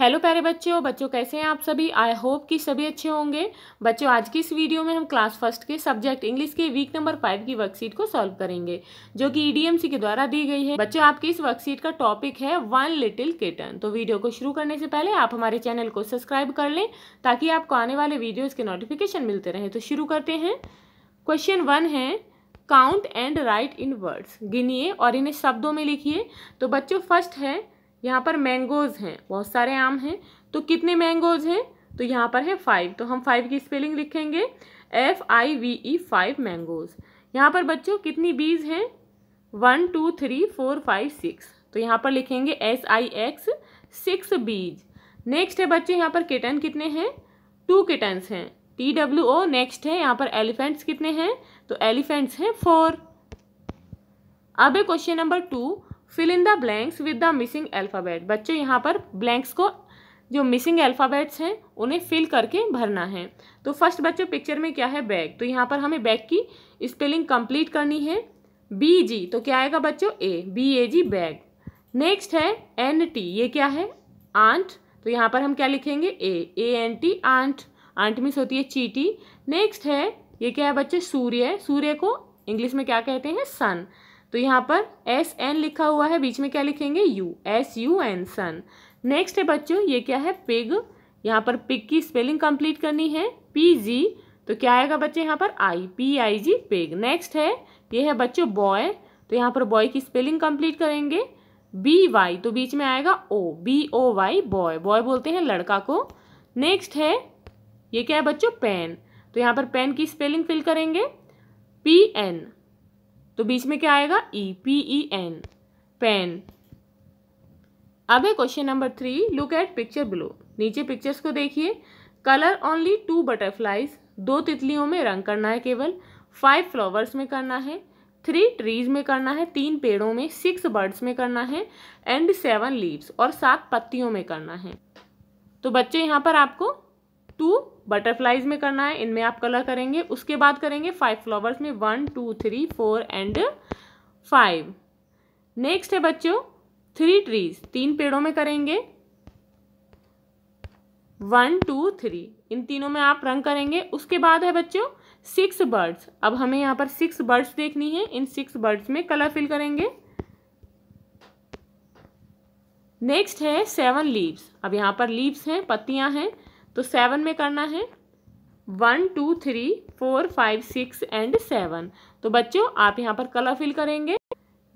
hello प्यारे बच्चों बच्चों कैसे हैं आप सभी आई होप कि सभी अच्छे होंगे बच्चों आज की इस वीडियो में हम क्लास फर्स्ट के सब्जेक्ट इंग्लिश के वीक नंबर फाइव की वर्कशीट को सॉल्व करेंगे जो कि ईडीएमसी e के द्वारा दी गई है बच्चों आपकी इस वर्कशीट का टॉपिक है वन लिटिल किटन तो वीडियो को शुरू करने से पहले आप हमारे चैनल को सब्सक्राइब कर लें ताकि आपको आने वाले वीडियोज़ के नोटिफिकेशन मिलते रहें तो शुरू करते हैं क्वेश्चन वन है count and write in words गिनिए और इन्हें शब्दों में लिखिए तो बच्चों फर्स्ट है यहाँ पर मैंगोज हैं बहुत सारे आम हैं तो कितने मैंगोज हैं तो यहाँ पर है फाइव तो हम फाइव की स्पेलिंग लिखेंगे F I V E five mangoes यहाँ पर बच्चों कितनी बीज हैं one two three four five six तो यहाँ पर लिखेंगे एस आई एक्स सिक्स बीज नेक्स्ट है बच्चे यहाँ पर किटन कितने हैं टू किटन्स हैं टी डब्ल्यू ओ नेक्स्ट है यहाँ पर एलिफेंट्स कितने हैं तो एलिफेंट्स हैं फोर अब है question number two fill in the blanks with the missing alphabet बच्चे यहाँ पर ब्लैंक्स को जो मिसिंग अल्फ़ाबेट्स हैं उन्हें फिल करके भरना है तो फर्स्ट बच्चों पिक्चर में क्या है बैग तो यहाँ पर हमें बैग की स्पेलिंग कंप्लीट करनी है बी जी तो क्या आएगा बच्चों A B A G bag next है एन टी ये क्या है आंट तो यहाँ पर हम क्या लिखेंगे A A N T ant ant miss होती है चीटी नेक्स्ट है ये क्या है बच्चे सूर्य सूर्य को इंग्लिश में क्या कहते हैं सन तो यहाँ पर एस एन लिखा हुआ है बीच में क्या लिखेंगे U S U N sun next है बच्चों ये क्या है पिग यहाँ पर पिग की स्पेलिंग कंप्लीट करनी है पी जी तो क्या आएगा बच्चे यहाँ पर I P I G pig next है ये है बच्चों बॉय तो यहाँ पर बॉय की स्पेलिंग कंप्लीट करेंगे बी वाई तो बीच में आएगा O B O Y boy boy बोलते हैं लड़का को नेक्स्ट है ये क्या है बच्चों पेन तो यहाँ पर पेन की स्पेलिंग फिल करेंगे पी एन तो बीच में क्या आएगा E P E N pen अब है question number three look at picture below नीचे पिक्चर्स को देखिए कलर ओनली टू बटरफ्लाइज दो तितलियों में रंग करना है केवल फाइव फ्लावर्स में करना है थ्री ट्रीज में करना है तीन पेड़ों में सिक्स बर्ड्स में करना है एंड सेवन लीव्स और सात पत्तियों में करना है तो बच्चे यहाँ पर आपको टू बटरफ्लाइज में करना है इनमें आप कलर करेंगे उसके बाद करेंगे फाइव फ्लावर्स में one two three four and five next है बच्चों थ्री ट्रीज तीन पेड़ों में करेंगे वन टू थ्री इन तीनों में आप रंग करेंगे उसके बाद है बच्चों सिक्स बर्ड्स अब हमें यहाँ पर सिक्स बर्ड्स देखनी है इन सिक्स बर्ड्स में कलर फिल करेंगे नेक्स्ट है सेवन लीव्स अब यहाँ पर लीव्स हैं पत्तियाँ हैं तो सेवन में करना है one two three four five six and seven तो बच्चों आप यहाँ पर कलर फिल करेंगे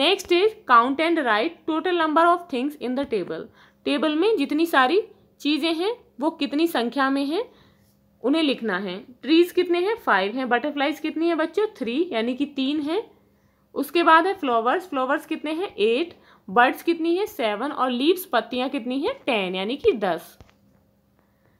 next is count and write total number of things in the table table में जितनी सारी चीज़ें हैं वो कितनी संख्या में हैं उन्हें लिखना है ट्रीज कितने हैं फाइव हैं बटरफ्लाइज कितनी है बच्चों थ्री यानी कि तीन हैं उसके बाद है फ्लावर्स फ्लावर्स कितने हैं एट बर्ड्स कितनी है सेवन और लीव्स पत्तियाँ कितनी हैं टेन यानी कि दस